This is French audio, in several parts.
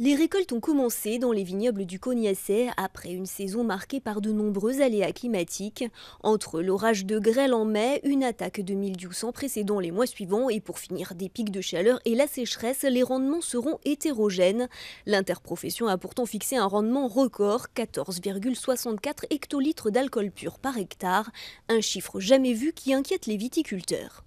Les récoltes ont commencé dans les vignobles du Cognacet après une saison marquée par de nombreux aléas climatiques. Entre l'orage de grêle en mai, une attaque de mildiou sans précédent les mois suivants et pour finir des pics de chaleur et la sécheresse, les rendements seront hétérogènes. L'interprofession a pourtant fixé un rendement record, 14,64 hectolitres d'alcool pur par hectare, un chiffre jamais vu qui inquiète les viticulteurs.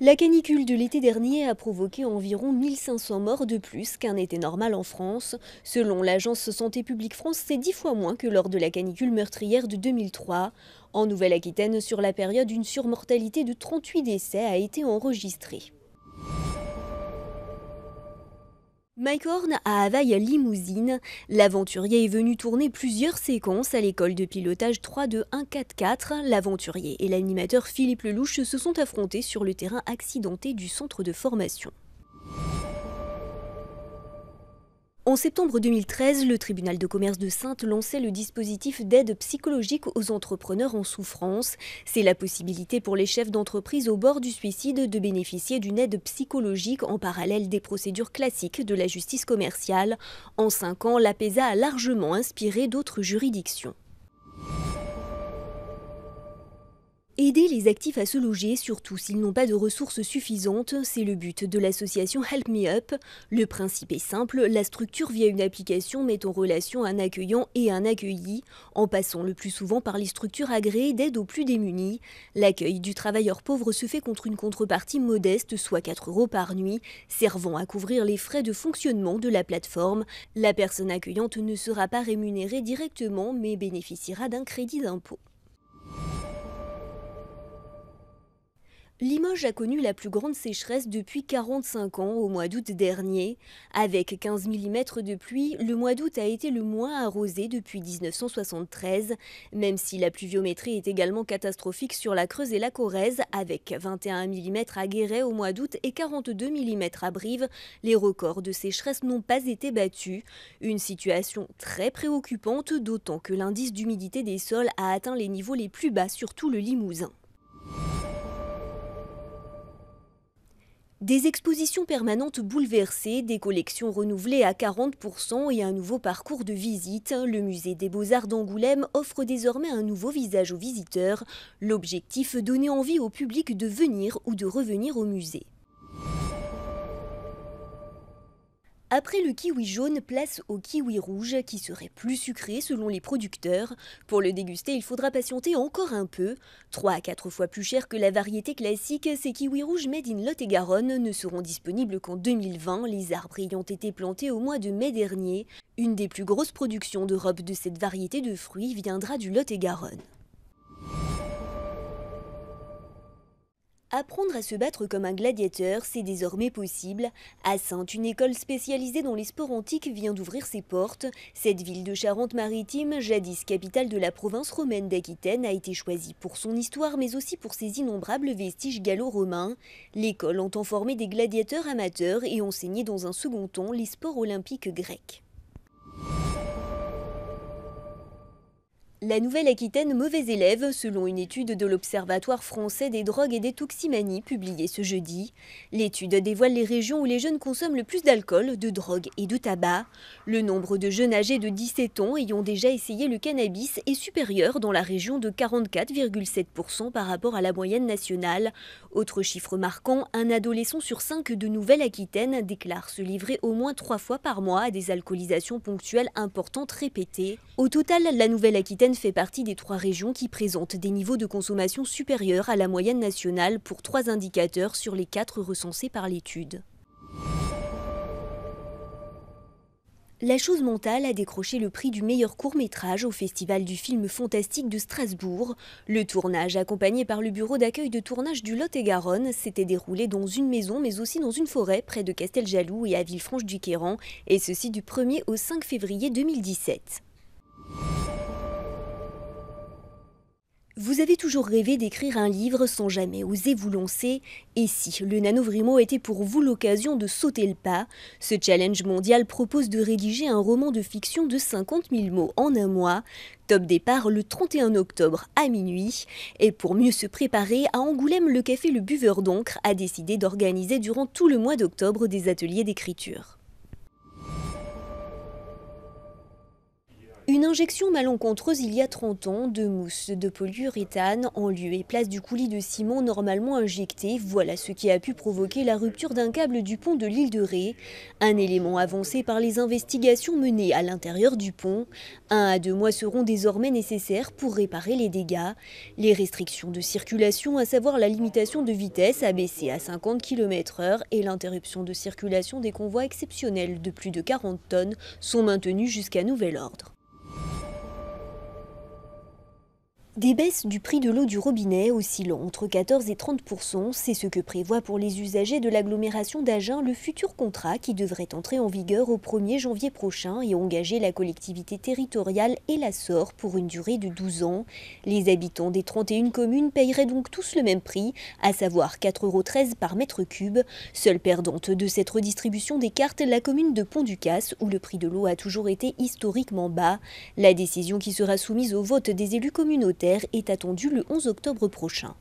La canicule de l'été dernier a provoqué environ 1500 morts de plus qu'un été normal en France. Selon l'agence Santé publique France, c'est dix fois moins que lors de la canicule meurtrière de 2003. En Nouvelle-Aquitaine, sur la période, une surmortalité de 38 décès a été enregistrée. Mike Horn à Havaï Limousine, l'aventurier est venu tourner plusieurs séquences à l'école de pilotage 32144. L'aventurier et l'animateur Philippe Lelouch se sont affrontés sur le terrain accidenté du centre de formation. En septembre 2013, le tribunal de commerce de Sainte lançait le dispositif d'aide psychologique aux entrepreneurs en souffrance. C'est la possibilité pour les chefs d'entreprise au bord du suicide de bénéficier d'une aide psychologique en parallèle des procédures classiques de la justice commerciale. En cinq ans, l'APESA a largement inspiré d'autres juridictions. Aider les actifs à se loger, surtout s'ils n'ont pas de ressources suffisantes, c'est le but de l'association Help Me Up. Le principe est simple, la structure via une application met en relation un accueillant et un accueilli, en passant le plus souvent par les structures agréées d'aide aux plus démunis. L'accueil du travailleur pauvre se fait contre une contrepartie modeste, soit 4 euros par nuit, servant à couvrir les frais de fonctionnement de la plateforme. La personne accueillante ne sera pas rémunérée directement, mais bénéficiera d'un crédit d'impôt. Limoges a connu la plus grande sécheresse depuis 45 ans au mois d'août dernier. Avec 15 mm de pluie, le mois d'août a été le moins arrosé depuis 1973, même si la pluviométrie est également catastrophique sur la Creuse et la Corrèze, avec 21 mm à Guéret au mois d'août et 42 mm à Brive, les records de sécheresse n'ont pas été battus. Une situation très préoccupante, d'autant que l'indice d'humidité des sols a atteint les niveaux les plus bas sur tout le Limousin. Des expositions permanentes bouleversées, des collections renouvelées à 40% et un nouveau parcours de visite, le musée des beaux-arts d'Angoulême offre désormais un nouveau visage aux visiteurs, l'objectif donner envie au public de venir ou de revenir au musée. Après le kiwi jaune, place au kiwi rouge qui serait plus sucré selon les producteurs. Pour le déguster, il faudra patienter encore un peu. Trois à quatre fois plus cher que la variété classique, ces kiwis rouges made in Lot-et-Garonne ne seront disponibles qu'en 2020, les arbres ayant été plantés au mois de mai dernier. Une des plus grosses productions d'Europe de cette variété de fruits viendra du Lot-et-Garonne. Apprendre à se battre comme un gladiateur, c'est désormais possible. À Sainte, une école spécialisée dans les sports antiques vient d'ouvrir ses portes. Cette ville de Charente-Maritime, jadis capitale de la province romaine d'Aquitaine, a été choisie pour son histoire mais aussi pour ses innombrables vestiges gallo-romains. L'école entend former des gladiateurs amateurs et enseigner dans un second temps les sports olympiques grecs. La Nouvelle-Aquitaine mauvais élève, selon une étude de l'Observatoire français des drogues et des toxicomanies publiée ce jeudi. L'étude dévoile les régions où les jeunes consomment le plus d'alcool, de drogues et de tabac. Le nombre de jeunes âgés de 17 ans ayant déjà essayé le cannabis est supérieur dans la région de 44,7% par rapport à la moyenne nationale. Autre chiffre marquant, un adolescent sur cinq de Nouvelle-Aquitaine déclare se livrer au moins trois fois par mois à des alcoolisations ponctuelles importantes répétées. Au total, la Nouvelle-Aquitaine fait partie des trois régions qui présentent des niveaux de consommation supérieurs à la moyenne nationale pour trois indicateurs sur les quatre recensés par l'étude. La chose mentale a décroché le prix du meilleur court-métrage au Festival du film fantastique de Strasbourg. Le tournage, accompagné par le bureau d'accueil de tournage du Lot-et-Garonne, s'était déroulé dans une maison mais aussi dans une forêt près de Casteljaloux et à Villefranche-du-Quéran, et ceci du 1er au 5 février 2017. Vous avez toujours rêvé d'écrire un livre sans jamais oser vous lancer Et si le Nanovrimo était pour vous l'occasion de sauter le pas Ce challenge mondial propose de rédiger un roman de fiction de 50 000 mots en un mois. Top départ le 31 octobre à minuit. Et pour mieux se préparer, à Angoulême, le café Le Buveur d'encre a décidé d'organiser durant tout le mois d'octobre des ateliers d'écriture. Une injection malencontreuse il y a 30 ans de mousse de polyuréthane en lieu et place du coulis de ciment normalement injecté. Voilà ce qui a pu provoquer la rupture d'un câble du pont de l'île de Ré. Un élément avancé par les investigations menées à l'intérieur du pont. Un à deux mois seront désormais nécessaires pour réparer les dégâts. Les restrictions de circulation, à savoir la limitation de vitesse abaissée à 50 km/h et l'interruption de circulation des convois exceptionnels de plus de 40 tonnes, sont maintenues jusqu'à nouvel ordre. Des baisses du prix de l'eau du robinet oscillant entre 14 et 30 c'est ce que prévoit pour les usagers de l'agglomération d'Agen le futur contrat qui devrait entrer en vigueur au 1er janvier prochain et engager la collectivité territoriale et la SOR pour une durée de 12 ans. Les habitants des 31 communes paieraient donc tous le même prix, à savoir 4,13 euros par mètre cube. Seule perdante de cette redistribution des cartes, la commune de Pont-du-Casse, où le prix de l'eau a toujours été historiquement bas. La décision qui sera soumise au vote des élus communautaires est attendu le 11 octobre prochain.